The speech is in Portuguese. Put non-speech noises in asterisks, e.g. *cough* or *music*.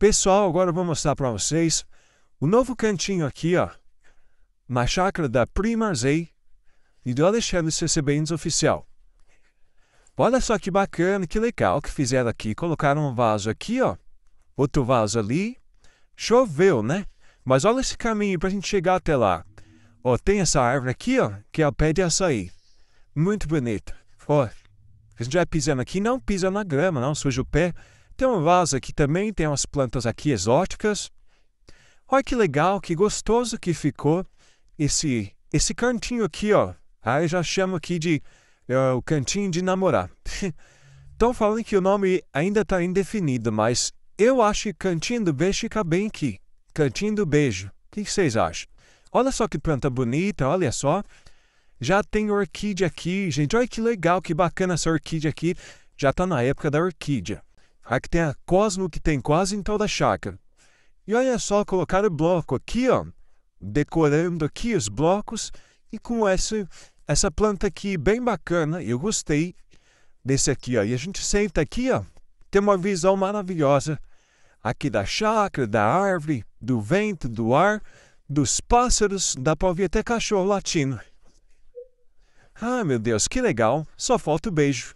Pessoal, agora eu vou mostrar para vocês o novo cantinho aqui, ó. Na chácara da Prima Z e do Alexandre CC Oficial. Olha só que bacana, que legal que fizeram aqui. Colocaram um vaso aqui, ó. Outro vaso ali. Choveu, né? Mas olha esse caminho para a gente chegar até lá. Ó, tem essa árvore aqui, ó, que é o pé de açaí. Muito bonita. Ó, a gente vai pisando aqui, não pisa na grama, não suja o pé. Tem um vaso aqui também, tem umas plantas aqui exóticas. Olha que legal, que gostoso que ficou esse esse cantinho aqui, ó. Aí ah, já chamo aqui de é, o cantinho de namorar. Estão *laughs* falando que o nome ainda está indefinido, mas eu acho que cantinho do beijo fica bem aqui. Cantinho do beijo. O que vocês acham? Olha só que planta bonita, olha só. Já tem orquídea aqui, gente. Olha que legal, que bacana essa orquídea aqui. Já está na época da orquídea. Aqui tem a Cosmo, que tem quase em toda a chácara. E olha só, colocar o bloco aqui, ó, decorando aqui os blocos e com essa, essa planta aqui bem bacana. Eu gostei desse aqui, ó. E a gente senta aqui, ó, tem uma visão maravilhosa aqui da chácara, da árvore, do vento, do ar, dos pássaros, dá para ouvir até cachorro latino. Ah, meu Deus, que legal! Só falta o beijo.